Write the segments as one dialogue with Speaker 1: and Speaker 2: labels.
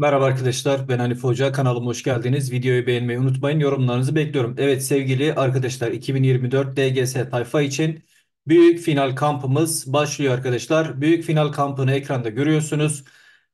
Speaker 1: Merhaba arkadaşlar, ben Hanif Hoca. Kanalıma hoş geldiniz. Videoyu beğenmeyi unutmayın. Yorumlarınızı bekliyorum. Evet sevgili arkadaşlar, 2024 DGS tayfa için büyük final kampımız başlıyor arkadaşlar. Büyük final kampını ekranda görüyorsunuz.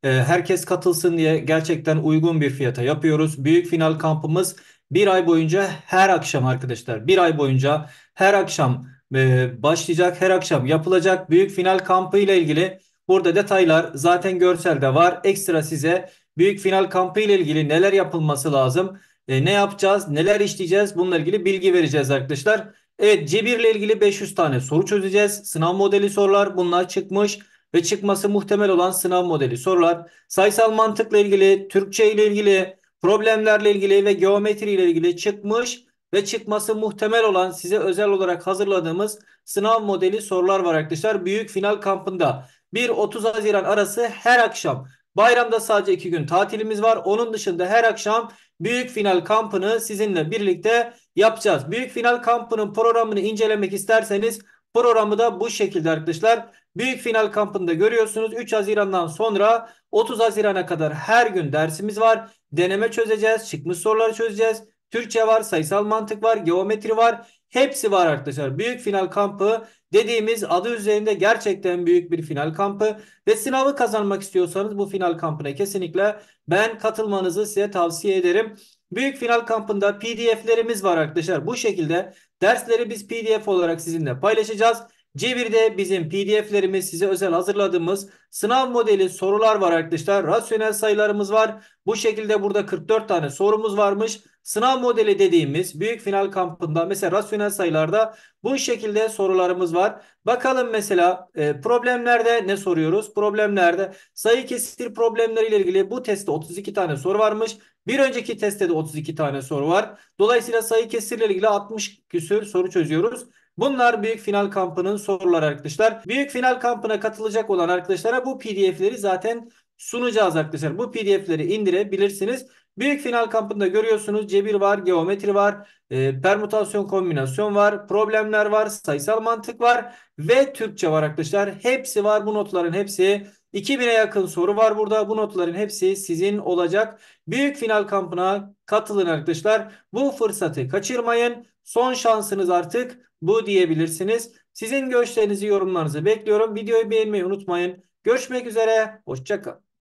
Speaker 1: Ee, herkes katılsın diye gerçekten uygun bir fiyata yapıyoruz. Büyük final kampımız bir ay boyunca her akşam arkadaşlar. Bir ay boyunca her akşam e, başlayacak, her akşam yapılacak büyük final kampı ile ilgili Burada detaylar zaten görselde var. Ekstra size büyük final kampı ile ilgili neler yapılması lazım? E, ne yapacağız? Neler işleyeceğiz? Bununla ilgili bilgi vereceğiz arkadaşlar. Evet Cebir ile ilgili 500 tane soru çözeceğiz. Sınav modeli sorular bunlar çıkmış ve çıkması muhtemel olan sınav modeli sorular. Sayısal mantıkla ilgili, Türkçe ile ilgili, problemlerle ilgili ve geometri ile ilgili çıkmış ve çıkması muhtemel olan size özel olarak hazırladığımız sınav modeli sorular var arkadaşlar. Büyük final kampında 1-30 Haziran arası her akşam Bayramda sadece iki gün tatilimiz var. Onun dışında her akşam büyük final kampını sizinle birlikte yapacağız. Büyük final kampının programını incelemek isterseniz programı da bu şekilde arkadaşlar. Büyük final kampında görüyorsunuz. 3 Haziran'dan sonra 30 Haziran'a kadar her gün dersimiz var. Deneme çözeceğiz. Çıkmış soruları çözeceğiz. Türkçe var, sayısal mantık var, geometri var. Hepsi var arkadaşlar. Büyük final kampı dediğimiz adı üzerinde gerçekten büyük bir final kampı ve sınavı kazanmak istiyorsanız bu final kampına kesinlikle ben katılmanızı size tavsiye ederim. Büyük final kampında PDF'lerimiz var arkadaşlar. Bu şekilde dersleri biz PDF olarak sizinle paylaşacağız. C1'de bizim PDF'lerimiz size özel hazırladığımız sınav modeli sorular var arkadaşlar. Rasyonel sayılarımız var. Bu şekilde burada 44 tane sorumuz varmış. Sınav modeli dediğimiz büyük final kampında mesela rasyonel sayılarda bu şekilde sorularımız var. Bakalım mesela e, problemlerde ne soruyoruz? Problemlerde sayı kesir problemleriyle ilgili bu testte 32 tane soru varmış. Bir önceki testte de 32 tane soru var. Dolayısıyla sayı kesirle ilgili 60 küsür soru çözüyoruz. Bunlar büyük final kampının soruları arkadaşlar. Büyük final kampına katılacak olan arkadaşlara bu pdf'leri zaten sunacağız arkadaşlar. Bu pdf'leri indirebilirsiniz. Büyük final kampında görüyorsunuz cebir var, geometri var, e, permütasyon kombinasyon var, problemler var, sayısal mantık var ve Türkçe var arkadaşlar. Hepsi var bu notların hepsi. 2000'e yakın soru var burada. Bu notların hepsi sizin olacak. Büyük final kampına katılın arkadaşlar. Bu fırsatı kaçırmayın. Son şansınız artık bu diyebilirsiniz. Sizin görüşlerinizi, yorumlarınızı bekliyorum. Videoyu beğenmeyi unutmayın. Görüşmek üzere. Hoşçakalın.